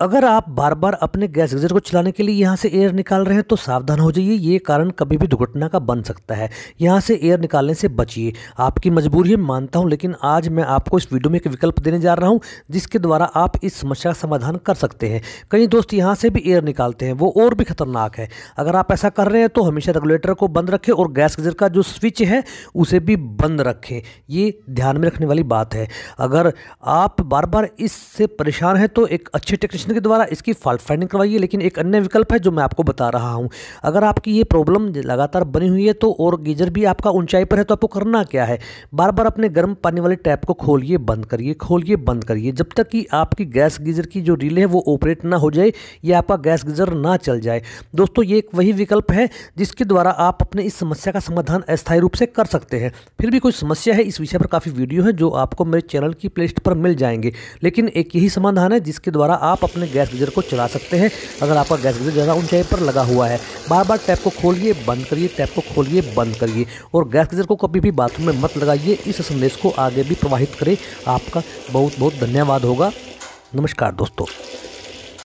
अगर आप बार बार अपने गैस गजर को चलाने के लिए यहाँ से एयर निकाल रहे हैं तो सावधान हो जाइए ये कारण कभी भी दुर्घटना का बन सकता है यहाँ से एयर निकालने से बचिए आपकी मजबूरी है मानता हूँ लेकिन आज मैं आपको इस वीडियो में एक विकल्प देने जा रहा हूँ जिसके द्वारा आप इस समस्या का समाधान कर सकते हैं कई दोस्त यहाँ से भी एयर निकालते हैं वो और भी खतरनाक है अगर आप ऐसा कर रहे हैं तो हमेशा रेगुलेटर को बंद रखें और गैस गजर का जो स्विच है उसे भी बंद रखें ये ध्यान में रखने वाली बात है अगर आप बार बार इससे परेशान हैं तो एक अच्छे टेक्निशन प्रश्न के द्वारा इसकी फॉल्ट फाइंडिंग करवाइए लेकिन एक अन्य विकल्प है जो मैं आपको बता रहा हूँ अगर आपकी ये प्रॉब्लम लगातार बनी हुई है तो और गीजर भी आपका ऊंचाई पर है तो आपको करना क्या है बार बार अपने गर्म पानी वाले टैप को खोलिए बंद करिए खोलिए बंद करिए जब तक कि आपकी गैस गीजर की जो रील है वो ऑपरेट ना हो जाए या आपका गैस गीजर ना चल जाए दोस्तों ये एक वही विकल्प है जिसके द्वारा आप अपने इस समस्या का समाधान अस्थायी रूप से कर सकते हैं फिर भी कोई समस्या है इस विषय पर काफ़ी वीडियो है जो आपको मेरे चैनल की प्ले पर मिल जाएंगे लेकिन एक यही समाधान है जिसके द्वारा आप अपने अपने गैस गीजर को चला सकते हैं अगर आपका गैस गीजर ज़्यादा ऊंचाई पर लगा हुआ है बार बार टैप को खोलिए बंद करिए टैप को खोलिए बंद करिए और गैस गीजर को कभी भी बाथरूम में मत लगाइए इस संदेश को आगे भी प्रवाहित करें आपका बहुत बहुत धन्यवाद होगा नमस्कार दोस्तों